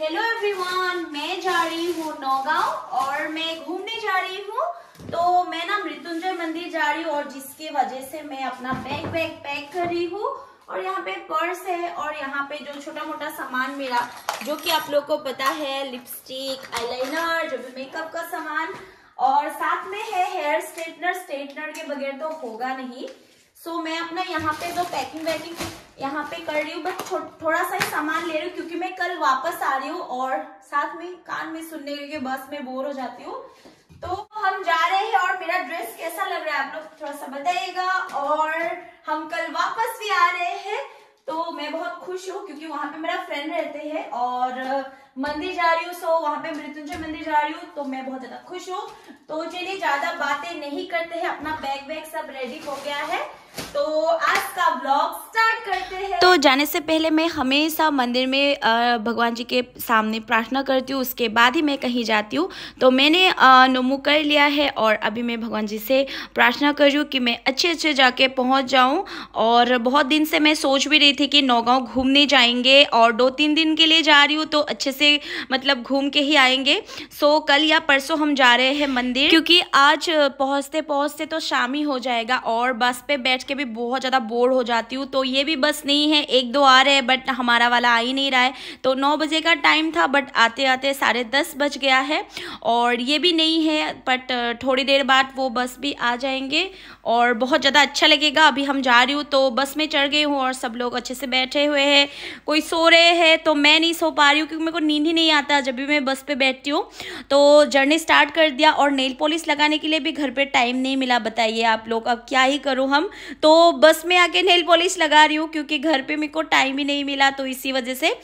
hello everyone मैं जा रही हूँ नौगांव और मैं घूमने जा रही हूँ तो मैं ना मृत्युंजय मंदिर जा रही हूँ और जिसके वजह से मैं अपना बैग बैग पैक कर रही हूँ और यहाँ पे पर्स है और यहाँ पे जो छोटा मोटा सामान मेरा जो कि आप लोग को पता है लिपस्टिक आईलाइनर जो भी मेकअप का सामान और साथ में है हेयर स्ट्रेटनर स्ट्रेटनर के बगैर तो होगा नहीं सो so, मैं अपना यहाँ पे जो पैकिंग वैकिंग यहाँ पे कर रही हूँ बस थो, थोड़ा सा ही सामान ले रही हूँ क्योंकि मैं कल वापस आ रही हूँ और साथ में कान में सुनने के लिए बस में बोर हो जाती हूँ तो हम जा रहे हैं और मेरा ड्रेस कैसा लग रहा है आप लोग थोड़ा सा बताइएगा और हम कल वापस भी आ रहे हैं तो मैं बहुत खुश हूँ क्योंकि वहां पे मेरा फ्रेंड रहते हैं और मंदिर जा रही हूँ सो वहां पे मृत्युंजय मंदिर जा रही हूँ तो मैं बहुत ज्यादा खुश हूँ तो चलिए ज्यादा बातें नहीं करते हैं अपना बैग वैग सब रेडी हो गया है तो आज का ब्लॉग स्टार्ट करते जाने से पहले मैं हमेशा मंदिर में भगवान जी के सामने प्रार्थना करती हूँ उसके बाद ही मैं कहीं जाती हूँ तो मैंने नमू कर लिया है और अभी मैं भगवान जी से प्रार्थना कर रही हूँ कि मैं अच्छे अच्छे जाके पहुँच जाऊँ और बहुत दिन से मैं सोच भी रही थी कि नौगांव घूमने जाएंगे और दो तीन दिन के लिए जा रही हूँ तो अच्छे से मतलब घूम के ही आएंगे सो कल या परसों हम जा रहे हैं मंदिर क्योंकि आज पहुँचते पहुँचते तो शाम ही हो जाएगा और बस पे बैठ के भी बहुत ज़्यादा बोर हो जाती हूँ तो ये भी बस नहीं है एक दो आ रहे हैं बट हमारा वाला आ ही नहीं रहा है तो नौ बजे का टाइम था बट आते आते साढ़े दस बज गया है और ये भी नहीं है बट थोड़ी देर बाद वो बस भी आ जाएंगे और बहुत ज़्यादा अच्छा लगेगा अभी हम जा रही हूँ तो बस में चढ़ गई हूँ और सब लोग अच्छे से बैठे हुए हैं कोई सो रहे हैं तो मैं नहीं सो पा रही हूँ क्योंकि मेरे को नींद ही नहीं आता जब भी मैं बस पर बैठती हूँ तो जर्नी स्टार्ट कर दिया और नेल पॉलिश लगाने के लिए भी घर पर टाइम नहीं मिला बताइए आप लोग अब क्या ही करूँ हम तो बस में आके नेल पॉलिश लगा रही हूँ क्योंकि घर पर मेरे को टाइम ही नहीं मिला तो इसी वजह से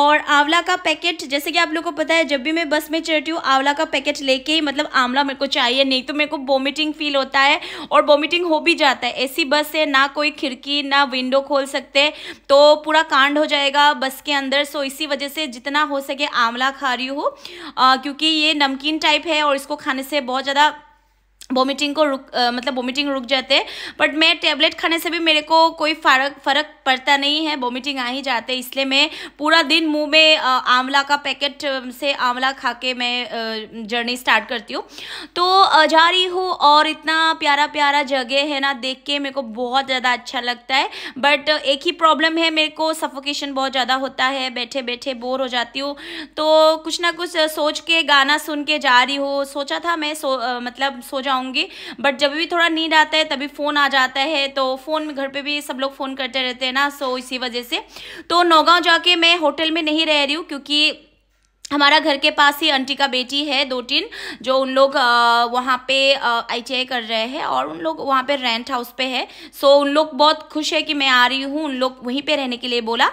और आंवला का पैकेट जैसे कि आप लोग को पता है जब भी मैं बस में चढ़ती हूँ आंवला का पैकेट लेके ही मतलब आंवला मेरे को चाहिए नहीं तो मेरे को वोमिटिंग फील होता है और वोमिटिंग हो भी जाता है ऐसी बस है ना कोई खिड़की ना विंडो खोल सकते तो पूरा कांड हो जाएगा बस के अंदर सो इसी वजह से जितना हो सके आंवला खा रही हूँ क्योंकि ये नमकीन टाइप है और इसको खाने से बहुत ज़्यादा वोमिटिंग को रुक आ, मतलब वोमिटिंग रुक जाते हैं बट मैं टेबलेट खाने से भी मेरे को कोई फ़र्क फ़र्क पड़ता नहीं है वोमिटिंग आ ही जाते इसलिए मैं पूरा दिन मुंह में आंवला का पैकेट से आंवला खा के मैं जर्नी स्टार्ट करती हूँ तो जा रही हूँ और इतना प्यारा प्यारा जगह है ना देख के मेरे को बहुत ज़्यादा अच्छा लगता है बट एक ही प्रॉब्लम है मेरे को सफोकेशन बहुत ज़्यादा होता है बैठे बैठे बोर हो जाती हूँ तो कुछ ना कुछ सोच के गाना सुन के जा रही हूँ सोचा था मैं सो मतलब सो जाऊँ बताऊंगी बट जब भी थोड़ा नींद आता है तभी फ़ोन आ जाता है तो फ़ोन में घर पे भी सब लोग फ़ोन करते रहते हैं ना सो इसी वजह से तो नौगांव जाके मैं होटल में नहीं रह रही हूँ क्योंकि हमारा घर के पास ही आंटी का बेटी है दो तीन जो उन लोग वहाँ पे आई कर रहे हैं और उन लोग वहाँ पे रेंट हाउस पे है सो उन लोग बहुत खुश है कि मैं आ रही हूँ उन लोग वहीं पे रहने के लिए बोला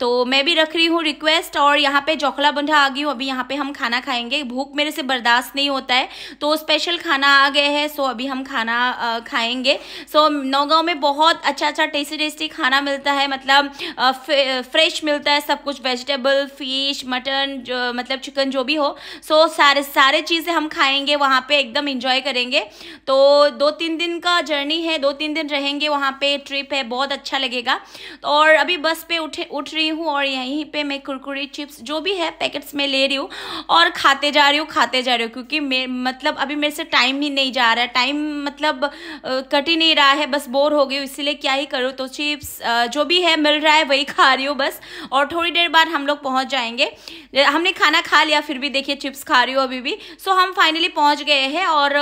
तो मैं भी रख रही हूँ रिक्वेस्ट और यहाँ पे जोखला बंधा आ गई हूँ अभी यहाँ पे हम खाना खाएंगे भूख मेरे से बर्दाश्त नहीं होता है तो स्पेशल खाना आ गए है सो अभी हम खाना खाएँगे सो नौगाँव में बहुत अच्छा अच्छा टेस्टी टेस्टी खाना मिलता है मतलब फ्रेश मिलता है सब कुछ वेजिटेबल फिश मटन मतलब चिकन जो भी हो सो सारे सारे चीज़ें हम खाएंगे वहाँ पे एकदम इन्जॉय करेंगे तो दो तीन दिन का जर्नी है दो तीन दिन रहेंगे वहाँ पे ट्रिप है बहुत अच्छा लगेगा तो और अभी बस पे उठे उठ रही हूँ और यहीं पे मैं कुरकुरी चिप्स जो भी है पैकेट्स में ले रही हूँ और खाते जा रही हूँ खाते जा रही हूँ क्योंकि मे मतलब अभी मेरे से टाइम ही नहीं जा रहा है टाइम मतलब कट ही नहीं रहा है बस बोर हो गई इसीलिए क्या ही करूँ तो चिप्स जो भी है मिल रहा है वही खा रही हूँ बस और थोड़ी देर बाद हम लोग पहुँच जाएंगे हमने खाना खाना खा लिया फिर भी देखिए चिप्स खा रही हो अभी भी सो हम फाइनली पहुंच गए हैं और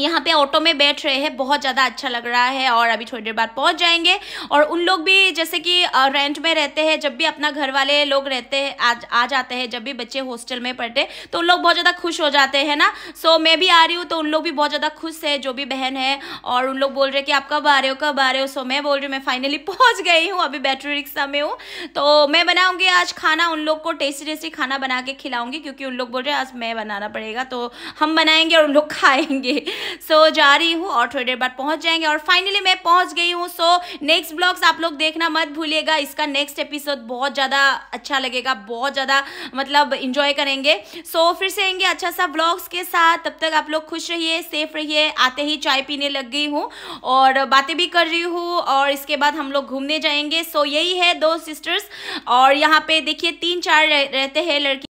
यहाँ पे ऑटो में बैठ रहे हैं बहुत ज़्यादा अच्छा लग रहा है और अभी थोड़ी देर बाद पहुँच जाएंगे और उन लोग भी जैसे कि रेंट में रहते हैं जब भी अपना घर वाले लोग रहते हैं आज आ जाते हैं जब भी बच्चे हॉस्टल में पढ़ते तो उन लोग बहुत ज़्यादा खुश हो जाते हैं ना सो मैं भी आ रही हूँ तो उन लोग भी बहुत ज़्यादा खुश है जो भी बहन है और उन लोग बोल रहे कि आप कब आ रहे हो कब आ रहे हो सो मैं बोल रही हूँ मैं फाइनली पहुँच गई हूँ अभी बैटरी रिक्शा में हूँ तो मैं बनाऊँगी आज खाना उन लोग को टेस्टी टेस्टी खाना बना के खिलाऊँगी क्योंकि उन लोग बोल रहे हैं आज मैं बनाना पड़ेगा तो हम बनाएंगे और उन लोग खाएँगे सो so, जा रही हूँ और थोड़ी देर बाद पहुँच जाएंगे और फाइनली मैं पहुँच गई हूँ सो नेक्स्ट ब्लॉग्स आप लोग देखना मत भूलिएगा इसका नेक्स्ट एपिसोड बहुत ज़्यादा अच्छा लगेगा बहुत ज़्यादा मतलब इंजॉय करेंगे सो so, फिर से आएंगे अच्छा सा ब्लॉग्स के साथ तब तक आप लोग खुश रहिए सेफ रहिए आते ही चाय पीने लग गई हूँ और बातें भी कर रही हूँ और इसके बाद हम लोग घूमने जाएंगे सो so, यही है दो सिस्टर्स और यहाँ पे देखिए तीन चार रहते हैं लड़की